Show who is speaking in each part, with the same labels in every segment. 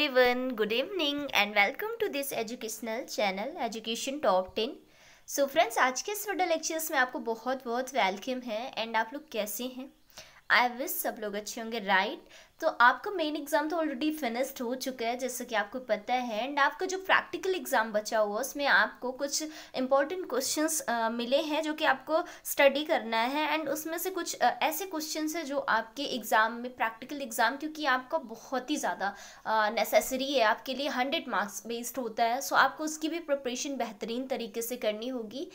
Speaker 1: everyone good evening and welcome to this educational channel education top 10 so so friends आज के इस video lectures में आपको बहुत बहुत वेलकम है एंड आप लोग कैसे हैं आई विश सब लोग अच्छे होंगे राइट right? तो आपका मेन एग्ज़ाम तो ऑलरेडी फिनिश्ड हो चुका है जैसे कि आपको पता है एंड आपका जो प्रैक्टिकल एग्ज़ाम बचा हुआ उसमें आपको कुछ इंपॉर्टेंट क्वेश्चंस मिले हैं जो कि आपको स्टडी करना है एंड उसमें से कुछ uh, ऐसे क्वेश्चंस हैं जो आपके एग्ज़ाम में प्रैक्टिकल एग्ज़ाम क्योंकि आपका बहुत ही ज़्यादा नेसेसरी uh, है आपके लिए हंड्रेड मार्क्स बेस्ड होता है सो आपको उसकी भी प्रिपरेशन बेहतरीन तरीके से करनी होगी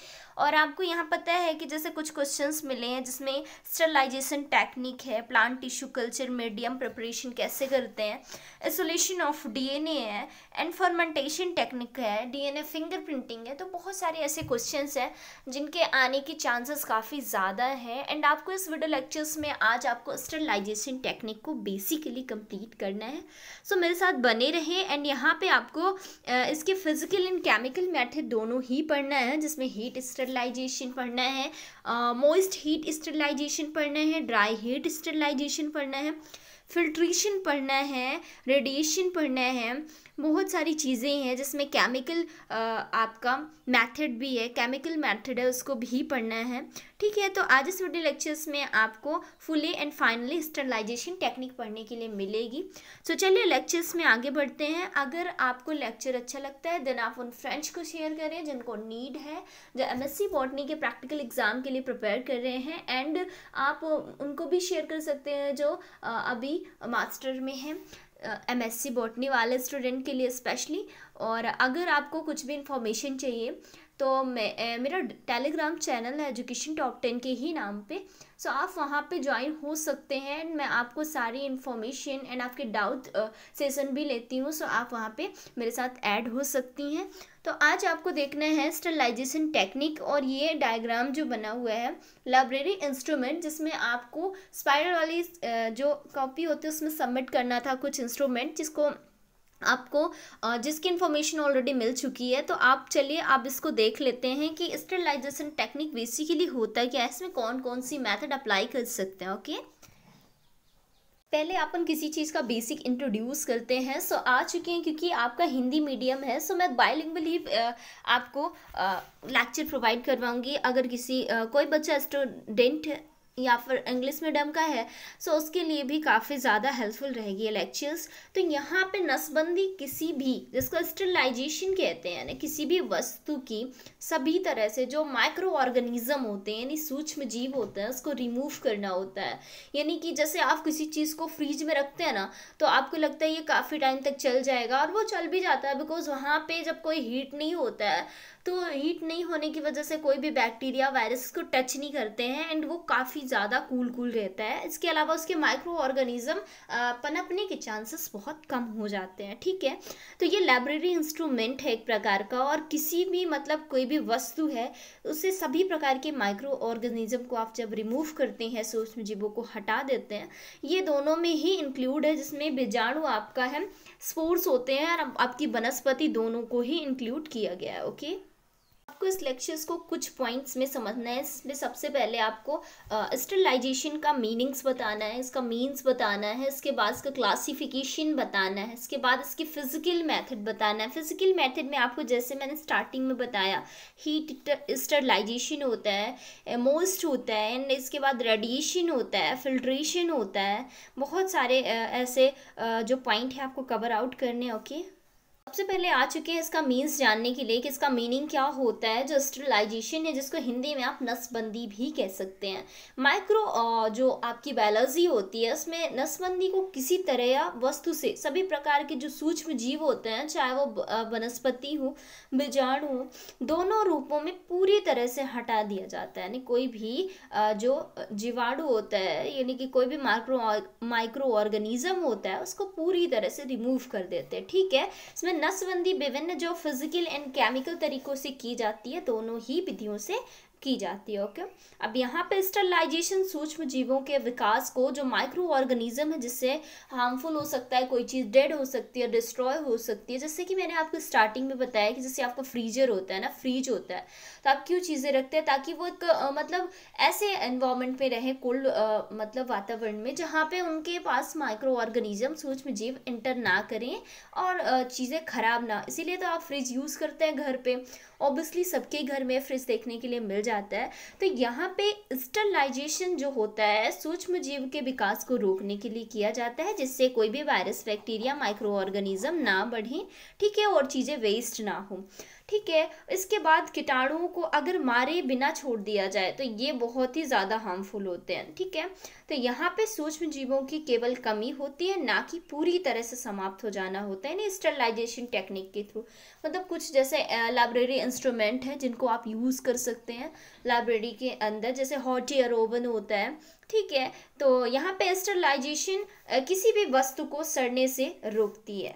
Speaker 1: और आपको यहाँ पता है कि जैसे कुछ क्वेश्चन मिले हैं जिसमें स्टरलाइजेशन टेक्निक है plant tissue culture medium preparation कैसे करते हैं एसोलेशन ऑफ डीएनए है एंड फर्मेंटेशन टेक्निक है डीएनए फिंगरप्रिंटिंग है तो बहुत सारे ऐसे क्वेश्चन हैं जिनके आने के चांसेस काफ़ी ज़्यादा हैं एंड आपको इस वीडियो लेक्चर्स में आज आपको स्टरलाइजेशन टेक्निक को बेसिकली कंप्लीट करना है सो so, मेरे साथ बने रहें एंड यहाँ पर आपको इसके फिजिकल एंड केमिकल मैथड दोनों ही पढ़ना है जिसमें हीट स्टरलाइजेशन पढ़ना है मोइस्ट हीट स्टरलाइजेशन पढ़ना है ड्राई हीट स्टरलाइजेशन पढ़ना है फिल्ट्रेशन पढ़ना है रेडिएशन पढ़ना है बहुत सारी चीज़ें हैं जिसमें केमिकल आपका मेथड भी है केमिकल मेथड है उसको भी पढ़ना है ठीक है तो आज इस वीडियो लेक्चर्स में आपको fully and finally sterilization technique पढ़ने के लिए मिलेगी सो चलिए लेक्चर्स में आगे बढ़ते हैं अगर आपको लेक्चर अच्छा लगता है देन आप उन फ्रेंड्स को शेयर करें जिनको नीड है जो एम एस के प्रैक्टिकल एग्ज़ाम के लिए प्रिपेयर कर रहे हैं एंड आप उनको भी शेयर कर सकते हैं जो अभी मास्टर में हैं एमएससी बॉटनी वाले स्टूडेंट के लिए स्पेशली और अगर आपको कुछ भी इंफॉर्मेशन चाहिए तो मैं मेरा टेलीग्राम चैनल है एजुकेशन टॉप टेन के ही नाम पे सो आप वहाँ पे ज्वाइन हो सकते हैं एंड मैं आपको सारी इन्फॉर्मेशन एंड आपके डाउट सेशन भी लेती हूँ सो आप वहाँ पे मेरे साथ ऐड हो सकती हैं तो आज आपको देखना है स्टरलाइजेशन टेक्निक और ये डायग्राम जो बना हुआ है लाइब्रेरी इंस्ट्रूमेंट जिसमें आपको स्पायरल वाली जो कॉपी होती है उसमें सबमिट करना था कुछ इंस्ट्रूमेंट जिसको आपको जिसकी इन्फॉर्मेशन ऑलरेडी मिल चुकी है तो आप चलिए आप इसको देख लेते हैं कि स्टरलाइजेशन टेक्निक बेसिकली होता है क्या इसमें कौन कौन सी मेथड अप्लाई कर सकते हैं ओके पहले अपन किसी चीज़ का बेसिक इंट्रोड्यूस करते हैं सो आ चुके हैं क्योंकि आपका हिंदी मीडियम है सो मैं बायलिंग ही आपको लेक्चर प्रोवाइड करवाऊंगी अगर किसी कोई बच्चा स्टूडेंट या फिर इंग्लिश मीडियम का है सो so उसके लिए भी काफ़ी ज़्यादा हेल्पफुल रहेगी ये लेक्चर्स तो यहाँ पे नसबंदी किसी भी जिसको स्टरलाइजेशन कहते हैं यानी किसी भी वस्तु की सभी तरह से जो माइक्रो ऑर्गेनिज्म होते हैं यानी सूक्ष्म जीव होते हैं उसको रिमूव करना होता है यानी कि जैसे आप किसी चीज़ को फ्रीज में रखते हैं ना तो आपको लगता है ये काफ़ी टाइम तक चल जाएगा और वो चल भी जाता है बिकॉज वहाँ पर जब कोई हीट नहीं होता है तो हीट नहीं होने की वजह से कोई भी बैक्टीरिया वायरस को टच नहीं करते हैं एंड वो काफ़ी काफ़ी ज़्यादा कूल कूल रहता है इसके अलावा उसके माइक्रो ऑर्गेनिज्म पनपने के चांसेस बहुत कम हो जाते हैं ठीक है तो ये लाइब्रेरी इंस्ट्रूमेंट है एक प्रकार का और किसी भी मतलब कोई भी वस्तु है उससे सभी प्रकार के माइक्रो ऑर्गेनिज्म को आप जब रिमूव करते हैं सूक्ष्म जीवों को हटा देते हैं ये दोनों में ही इंक्लूड है जिसमें बीजाणु आपका है स्पोर्ट्स होते हैं और आपकी वनस्पति दोनों को ही इंक्लूड किया गया है ओके आपको इस लेक्चर्स को कुछ पॉइंट्स में समझना है इसमें सबसे पहले आपको स्टरलाइजेशन का मीनिंग्स बताना है इसका मीन्स बताना है इसके बाद इसका क्लासिफिकेशन बताना है इसके बाद इसके फिजिकल मेथड बताना है फिजिकल मेथड में आपको जैसे मैंने स्टार्टिंग में बताया हीट स्टरलाइजेशन होता है एमोस्ट होता है एंड इसके बाद रेडिएशन होता है फिल्ट्रेशन होता है बहुत सारे ऐसे जो पॉइंट है आपको कवर आउट करने ओके okay? सबसे पहले आ चुके हैं इसका मीन्स जानने के लिए कि इसका मीनिंग क्या होता है जो स्टरलाइजेशन है जिसको हिंदी में आप नसबंदी भी कह सकते हैं माइक्रो जो आपकी बायोलॉजी होती है उसमें नसबंदी को किसी तरह या वस्तु से सभी प्रकार के जो सूक्ष्म जीव होते हैं चाहे वो वनस्पति हो बीजाणु हो दोनों रूपों में पूरी तरह से हटा दिया जाता है यानी कोई भी जो जीवाणु होता है यानी कि कोई भी माइक्रो माइक्रो ऑर्गेनिज्म होता है उसको पूरी तरह से रिमूव कर देते हैं ठीक है इसमें में नसबंदी विभिन्न जो फिजिकल एंड केमिकल तरीकों से की जाती है दोनों ही विधियों से की जाती है ओके अब यहाँ पे स्टरलाइजेशन सूक्ष्म जीवों के विकास को जो माइक्रो ऑर्गेनिज्म है जिससे हार्मफुल हो सकता है कोई चीज़ डेड हो सकती है डिस्ट्रॉय हो सकती है जैसे कि मैंने आपको स्टार्टिंग में बताया कि जैसे आपका फ्रीजर होता है ना फ्रीज होता है तो आप क्यों चीज़ें रखते हैं ताकि वो एक आ, मतलब ऐसे एनवायरमेंट में रहें कोल्ड मतलब वातावरण में जहाँ पे उनके पास माइक्रो ऑर्गेनिज्म सूक्ष्म जीव इंटर ना करें और चीज़ें ख़राब ना इसीलिए तो आप फ्रिज यूज़ करते हैं घर पर ऑब्वियसली सबके घर में फ्रिज देखने के लिए मिल जाए जाता है तो यहाँ पे स्टरलाइजेशन जो होता है सूक्ष्म जीव के विकास को रोकने के लिए किया जाता है जिससे कोई भी वायरस बैक्टीरिया माइक्रो ऑर्गेनिज्म ना बढ़े ठीक है और चीज़ें वेस्ट ना हो ठीक है इसके बाद कीटाणुओं को अगर मारे बिना छोड़ दिया जाए तो ये बहुत ही ज़्यादा हार्मफुल होते हैं ठीक है तो यहाँ पे सूक्ष्म जीवों की केवल कमी होती है ना कि पूरी तरह से समाप्त हो जाना होता है यानी स्टरलाइजेशन टेक्निक के थ्रू मतलब कुछ जैसे लाइब्रेरी इंस्ट्रूमेंट है जिनको आप यूज़ कर सकते हैं लाइब्रेरी के अंदर जैसे हॉटी अरोवन होता है ठीक है तो यहाँ पर स्टरलाइजेशन किसी भी वस्तु को सड़ने से रोकती है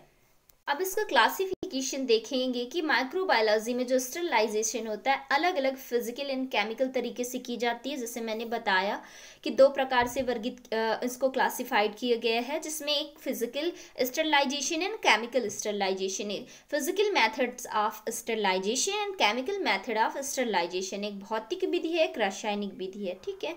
Speaker 1: अब इसका क्लासिफिक एप्लीकेशन देखेंगे कि माइक्रोबायोलॉजी में जो स्टरलाइजेशन होता है अलग अलग फिजिकल एंड केमिकल तरीके से की जाती है जैसे मैंने बताया कि दो प्रकार से वर्गित इसको क्लासिफाइड किया गया है जिसमें एक physical sterilization and chemical sterilization है physical methods of sterilization and chemical method of sterilization एक भौतिक विधि है एक रासायनिक विधि है ठीक है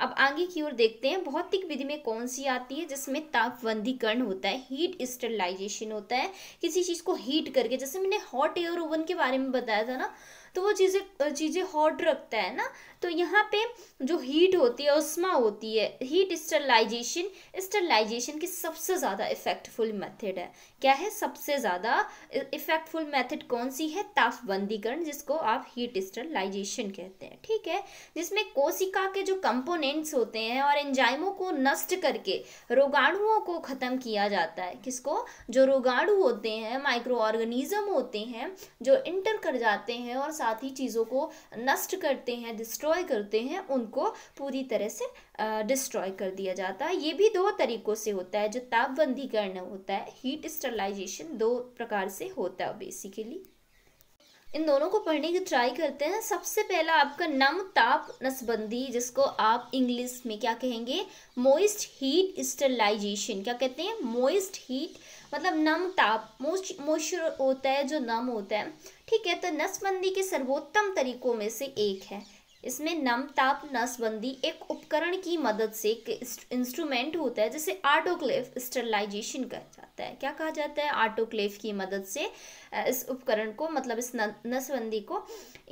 Speaker 1: अब आगे की ओर देखते हैं भौतिक विधि में कौन सी आती है जिसमें तापबंधीकरण होता है हीट स्टरलाइजेशन होता है किसी चीज़ को हीट करके जैसे मैंने हॉट एयर ओवन के बारे में बताया था ना तो वो चीज़ें चीज़ें हॉट रखता है ना तो यहाँ पे जो हीट होती है उष्मा होती है हीट स्टरलाइजेशन स्टरलाइजेशन की सबसे ज़्यादा इफ़ेक्टफुल मेथड है क्या है सबसे ज़्यादा इफ़ेक्टफुल मेथड कौन सी है तापबंदीकरण जिसको आप हीट स्टरलाइजेशन कहते हैं ठीक है जिसमें कोशिका के जो कंपोनेंट्स होते हैं और एंजाइमों को नष्ट करके रोगाणुओं को ख़त्म किया जाता है किसको जो रोगाणु होते हैं माइक्रो ऑर्गेनिज्म होते हैं जो इंटर कर जाते हैं और साथ ही चीज़ों को नष्ट करते हैं डिस्ट्रॉय करते हैं उनको पूरी तरह से डिस्ट्रॉय कर दिया जाता है ये भी दो तरीक़ों से होता है जो तापबंदीकरण होता है हीट स्टरलाइजेशन दो प्रकार से होता है बेसिकली इन दोनों को पढ़ने की ट्राई करते हैं सबसे पहला आपका नम ताप नसबंदी जिसको आप इंग्लिश में क्या कहेंगे मोइस्ट हीट स्टरलाइजेशन क्या कहते हैं मोइस्ट हीट मतलब नम ताप मोश मोशर होता है जो नम होता है ठीक है तो नसबंदी के सर्वोत्तम तरीकों में से एक है इसमें नम ताप नसबंदी एक उपकरण की मदद से एक इंस्ट्रूमेंट होता है जिसे आटोक्लेव स्टरलाइजेशन कहा जाता है क्या कहा जाता है आटोक्लेव की मदद से इस उपकरण को मतलब इस नसबंदी को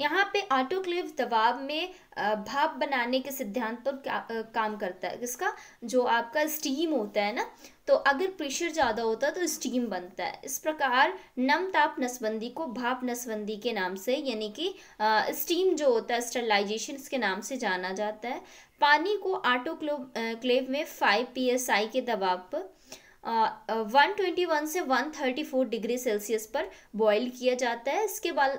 Speaker 1: यहाँ पे ऑटोक्लेव दबाव में भाप बनाने के सिद्धांत पर काम करता है इसका जो आपका स्टीम होता है ना तो अगर प्रेशर ज़्यादा होता है तो स्टीम बनता है इस प्रकार नम ताप नसबंदी को भाप नसबंदी के नाम से यानी कि स्टीम जो होता है स्टरलाइजेशन के नाम से जाना जाता है पानी को ऑटोक्लो क्लेव में फाइव पी के दबाव पर 121 से 134 डिग्री सेल्सियस पर बॉईल किया जाता है इसके बाद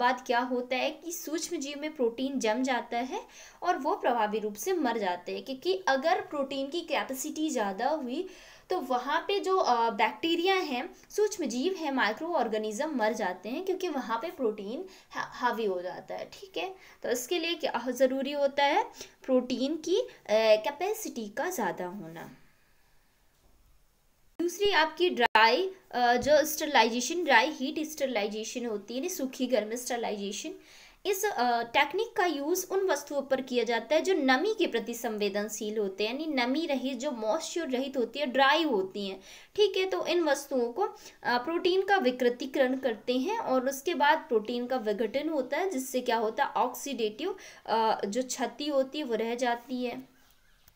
Speaker 1: बाद क्या होता है कि सूक्ष्म जीव में प्रोटीन जम जाता है और वो प्रभावी रूप से मर जाते हैं क्योंकि अगर प्रोटीन की कैपेसिटी ज़्यादा हुई तो वहाँ पे जो बैक्टीरिया हैं सूक्ष्म जीव हैं माइक्रो ऑर्गेनिज्म मर जाते हैं क्योंकि वहाँ पे प्रोटीन हावी हो जाता है ठीक है तो इसके लिए क्या ज़रूरी होता है प्रोटीन की कैपेसिटी का ज़्यादा होना दूसरी आपकी ड्राई जो स्टरलाइजेशन ड्राई हीट स्टरलाइजेशन होती है सूखी गर्म स्टरलाइजेशन इस टेक्निक का यूज़ उन वस्तुओं पर किया जाता है जो नमी के प्रति संवेदनशील होते हैं यानी नमी रहित जो मॉइस्चर रहित होती है ड्राई होती हैं ठीक है तो इन वस्तुओं को प्रोटीन का विकृतिकरण करते हैं और उसके बाद प्रोटीन का विघटन होता है जिससे क्या होता है ऑक्सीडेटिव जो क्षति होती है वो रह जाती है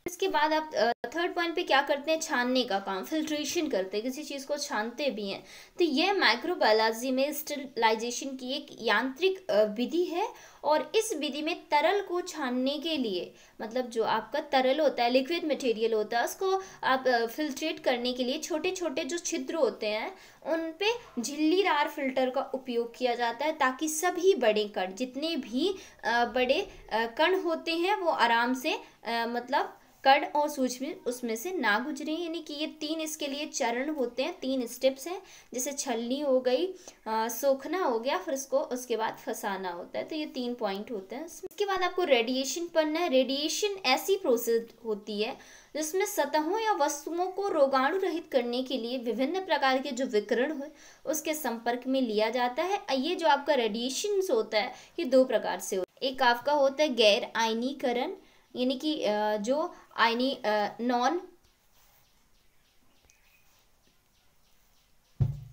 Speaker 1: इसके बाद आप थर्ड पॉइंट पे क्या करते हैं छानने का काम फिल्ट्रेशन करते हैं किसी चीज़ को छानते भी हैं तो यह माइक्रोबायोलॉजी में स्टलाइजेशन की एक यांत्रिक विधि है और इस विधि में तरल को छानने के लिए मतलब जो आपका तरल होता है लिक्विड मटेरियल होता है उसको आप फिल्ट्रेट करने के लिए छोटे छोटे जो छिद्र होते हैं उन पे झिल्लीदार फिल्टर का उपयोग किया जाता है ताकि सभी बड़े कण जितने भी बड़े कण होते हैं वो आराम से मतलब कर्ण और सूक्ष्म उसमें से ना गुजरे यानी कि ये तीन इसके लिए चरण होते हैं तीन स्टेप्स हैं जैसे छलनी हो गई सोखना हो गया फिर उसको उसके बाद फंसाना होता है तो ये तीन पॉइंट होते हैं इसके बाद आपको रेडिएशन पढ़ना है रेडिएशन ऐसी प्रोसेस होती है जिसमें सतहों या वस्तुओं को रोगाणु रहित करने के लिए विभिन्न प्रकार के जो विकरण हो उसके संपर्क में लिया जाता है ये जो आपका रेडिएशन होता है ये दो प्रकार से होता है एक आपका होता है गैर आयनीकरण यानी कि जो आयनी नॉन uh,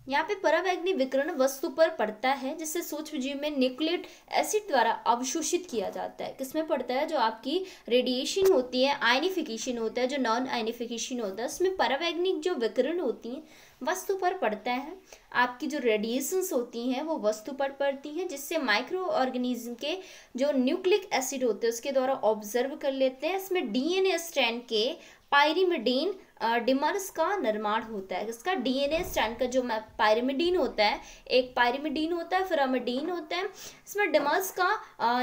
Speaker 1: यहाँ पे परावैग्नि विकरण वस्तु पर पड़ता है जिससे सूक्ष्म जीव में न्यूक्लियट एसिड द्वारा अवशोषित किया जाता है किसमें पड़ता है जो आपकी रेडिएशन होती है आयनिफिकेशन होता है जो नॉन आयनिफिकेशन होता है उसमें परावैग्निक जो विकरण होती है वस्तु पर पड़ता है आपकी जो रेडिएशंस होती हैं वो वस्तु पर पड़ती हैं जिससे माइक्रो ऑर्गेनिज्म के जो न्यूक्लिक एसिड होते हैं उसके द्वारा ऑब्जर्व कर लेते हैं इसमें डीएनए स्ट्रैंड के पायरिमिडीन डिमर्स का निर्माण होता है इसका डीएनए स्ट्रैंड का जो पायरिमिडीन होता है एक पायरिमिडीन होता है फिरामिडीन होता है इसमें डिमर्स का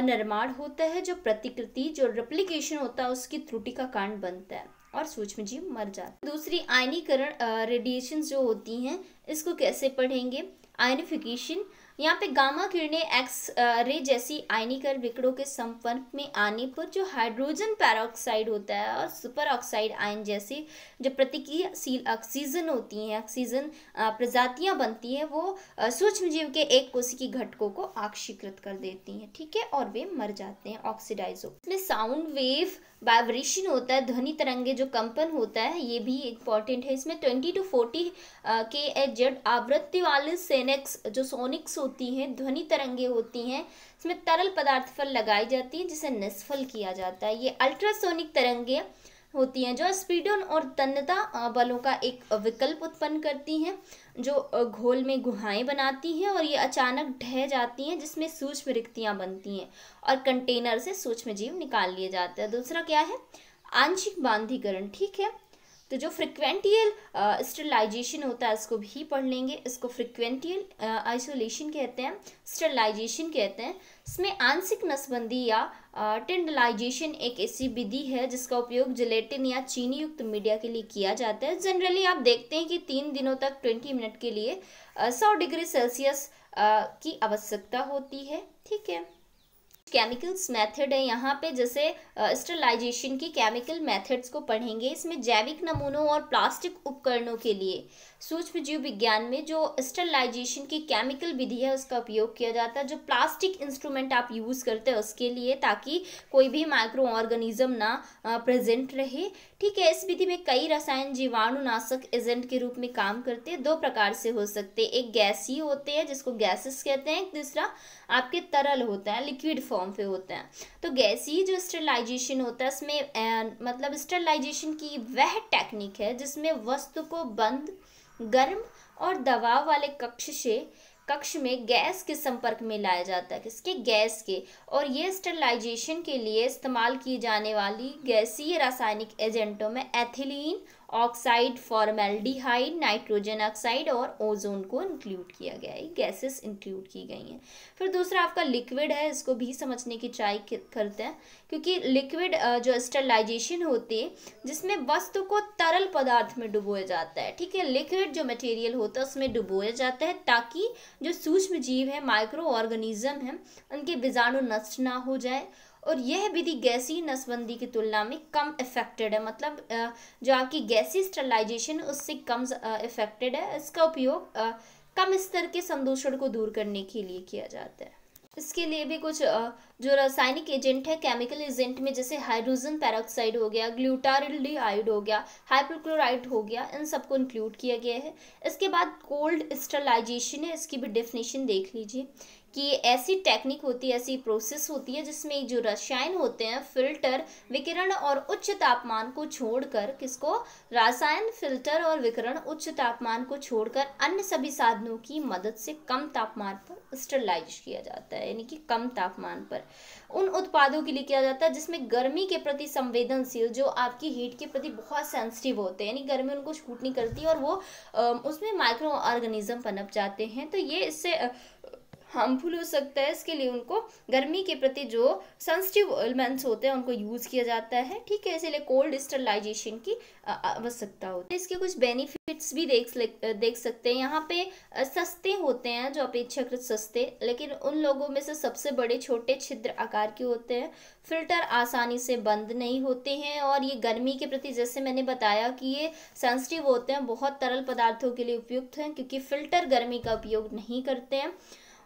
Speaker 1: निर्माण होता है जो प्रतिकृति जो रिप्लीकेशन होता है उसकी त्रुटि का कारण बनता है और सूक्ष्म जीव मर जाते दूसरी आयनीकरण रेडिएशन जो होती हैं इसको कैसे पढ़ेंगे आयनिफिकेशन यहाँ पे गामा किरणें एक्स रे जैसी आयनीकर विकड़ों के संपर्क में आने पर जो हाइड्रोजन पैरोक्साइड होता है और सुपर ऑक्साइड आयन जैसी जो प्रतिक्रियाशील ऑक्सीजन होती हैं ऑक्सीजन प्रजातियाँ बनती हैं वो सूक्ष्म जीव के एक कोशिकी घटकों को आक्षीकृत कर देती हैं ठीक है और वे मर जाते हैं ऑक्सीडाइज हो इसमें साउंड वेव वाइब्रेशन होता है ध्वनि तरंगे जो कंपन होता है ये भी इंपॉर्टेंट है इसमें twenty to forty K H Z आवृत्ति वाले सेनेक्स जो सोनिक्स होती हैं ध्वनि तरंगे होती हैं इसमें तरल पदार्थ पर लगाई जाती है जिसे निष्फल किया जाता है ये अल्ट्रासोनिक तरंगे होती हैं जो स्पीडोन और तन्नता बलों का एक विकल्प उत्पन्न करती हैं जो घोल में गुहाएं बनाती हैं और ये अचानक ढह जाती हैं जिसमें सूक्ष्म रिक्तियाँ बनती हैं और कंटेनर से सूक्ष्म जीव निकाल लिए जाते हैं दूसरा क्या है आंशिक बांधीकरण ठीक है तो जो फ्रिक्वेंटियल स्टरलाइजेशन uh, होता है इसको भी पढ़ लेंगे इसको फ्रिक्वेंटियल आइसोलेशन uh, कहते हैं स्टरलाइजेशन कहते हैं इसमें आंशिक नसबंदी या टेंडलाइजेशन uh, एक ऐसी विधि है जिसका उपयोग जिलेटिन या चीनी युक्त मीडिया के लिए किया जाता है जनरली आप देखते हैं कि तीन दिनों तक ट्वेंटी मिनट के लिए सौ डिग्री सेल्सियस की आवश्यकता होती है ठीक है केमिकल्स मेथड है यहाँ पे जैसे स्टरलाइजेशन की केमिकल मेथड्स को पढ़ेंगे इसमें जैविक नमूनों और प्लास्टिक उपकरणों के लिए सूक्ष्म जीव विज्ञान में जो स्टरलाइजेशन की केमिकल विधि है उसका उपयोग किया जाता है जो प्लास्टिक इंस्ट्रूमेंट आप यूज़ करते हैं उसके लिए ताकि कोई भी माइक्रो ऑर्गेनिज्म ना प्रेजेंट रहे ठीक है इस विधि में कई रसायन जीवाणुनाशक एजेंट के रूप में काम करते हैं दो प्रकार से हो सकते हैं एक गैसी होते हैं जिसको गैसेस कहते हैं दूसरा आपके तरल होता है लिक्विड फॉर्म पे होते हैं तो गैसी जो स्टरलाइजेशन होता है इसमें तो मतलब स्टरलाइजेशन की वह टेक्निक है जिसमें वस्तु को बंद गर्म और दबाव वाले कक्ष से कक्ष में गैस के संपर्क में लाया जाता है किसके गैस के और ये स्टरलाइजेशन के लिए इस्तेमाल की जाने वाली गैसीय रासायनिक एजेंटों में ethylene oxide formaldehyde nitrogen oxide और ओजोन को इंक्लूड किया गया है गैसेस इंक्लूड की गई हैं फिर दूसरा आपका लिक्विड है इसको भी समझने की ट्राई करते हैं क्योंकि लिक्विड जो स्टरलाइजेशन होती है जिसमें वस्तु को तरल पदार्थ में डुबोया जाता है ठीक है लिक्विड जो मटेरियल होता है उसमें डुबोया जाता है ताकि जो सूक्ष्म जीव है माइक्रो ऑर्गेनिज्म है उनके बीजाणु नष्ट ना हो जाए और यह विधि गैसी नसबंदी की तुलना में कम इफेक्टेड है मतलब जो आपकी गैसी स्टरलाइजेशन उससे कम इफेक्टेड है इसका उपयोग कम स्तर के संदूषण को दूर करने के लिए किया जाता है इसके लिए भी कुछ जो रासायनिक एजेंट है केमिकल एजेंट में जैसे हाइड्रोजन पैरोक्साइड हो गया ग्लूटारिल हो गया हाइप्रोक्लोराइड हो गया इन सबको इंक्लूड किया गया है इसके बाद कोल्ड स्टरलाइजेशन है इसकी भी डेफिनेशन देख लीजिए कि ऐसी टेक्निक होती है ऐसी प्रोसेस होती है जिसमें जो रसायन होते हैं फिल्टर विकिरण और उच्च तापमान को छोड़कर किसको रासायन फिल्टर और विकिरण उच्च तापमान को छोड़कर अन्य सभी साधनों की मदद से कम तापमान पर स्टरलाइज किया जाता है यानी कि कम तापमान पर उन उत्पादों के लिए किया जाता है जिसमें गर्मी के प्रति संवेदनशील जो आपकी हीट के प्रति बहुत सेंसिटिव होते हैं यानी गर्मी उनको छूट नहीं करती और वो उसमें माइक्रो ऑर्गेनिज्म पनप जाते हैं तो ये इससे हार्मफुल हो सकता है इसके लिए उनको गर्मी के प्रति जो सेंसिटिव एलिमेंट्स होते हैं उनको यूज़ किया जाता है ठीक है इसलिए कोल्ड स्टरलाइजेशन की आवश्यकता होती है इसके कुछ बेनिफिट्स भी देख देख सकते हैं यहाँ पे सस्ते होते हैं जो अपेक्षाकृत सस्ते लेकिन उन लोगों में से सबसे बड़े छोटे छिद्र आकार के होते हैं फिल्टर आसानी से बंद नहीं होते हैं और ये गर्मी के प्रति जैसे मैंने बताया कि ये सेंसिटिव होते हैं बहुत तरल पदार्थों के लिए उपयुक्त हैं क्योंकि फिल्टर गर्मी का उपयोग नहीं करते हैं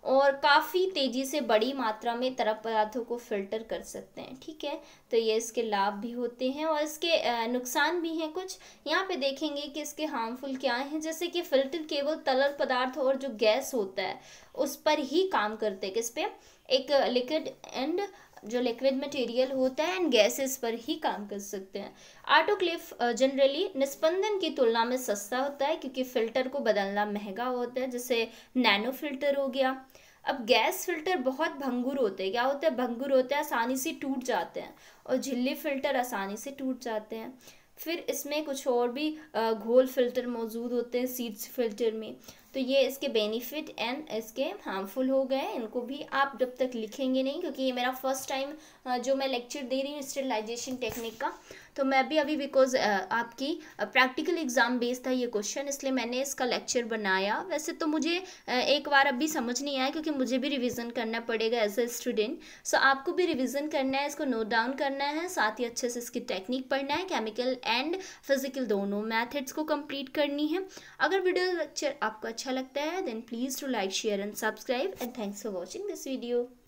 Speaker 1: और काफ़ी तेज़ी से बड़ी मात्रा में तरल पदार्थों को फिल्टर कर सकते हैं ठीक है तो ये इसके लाभ भी होते हैं और इसके नुकसान भी हैं कुछ यहाँ पे देखेंगे कि इसके हार्मफुल क्या हैं जैसे कि फ़िल्टर केवल तरल पदार्थ और जो गैस होता है उस पर ही काम करते हैं किस पे एक लिक्विड एंड जो लिक्विड मटेरियल होता है एंड गैसेस पर ही काम कर सकते हैं आटोक्लिफ जनरली निस्पंदन की तुलना में सस्ता होता है क्योंकि फ़िल्टर को बदलना महंगा होता है जैसे नैनो फिल्टर हो गया अब गैस फिल्टर बहुत भंगुर होते हैं क्या होता है भंगुर होते हैं आसानी से टूट जाते हैं और झिल्ली फिल्टर आसानी से टूट जाते हैं फिर इसमें कुछ और भी uh, घोल फिल्टर मौजूद होते हैं सीड्स फिल्टर में तो ये इसके बेनिफिट एंड इसके हार्मफुल हो गए इनको भी आप जब तक लिखेंगे नहीं क्योंकि ये मेरा फर्स्ट टाइम जो मैं लेक्चर दे रही हूँ स्टेलाइजेशन टेक्निक का तो मैं भी अभी बिकॉज आपकी प्रैक्टिकल एग्ज़ाम बेस्ड था ये क्वेश्चन इसलिए मैंने इसका लेक्चर बनाया वैसे तो मुझे एक बार अभी समझ नहीं आया क्योंकि मुझे भी रिविज़न करना पड़ेगा एज अ स्टूडेंट सो आपको भी रिविज़न करना है इसको नोट डाउन करना है साथ ही अच्छे से इसकी टेक्निक पढ़ना है केमिकल एंड फिजिकल दोनों मैथड्स को कम्प्लीट करनी है अगर वीडियो लेक्चर आपको अच्छा लगता है then please to like share and subscribe and thanks for watching this video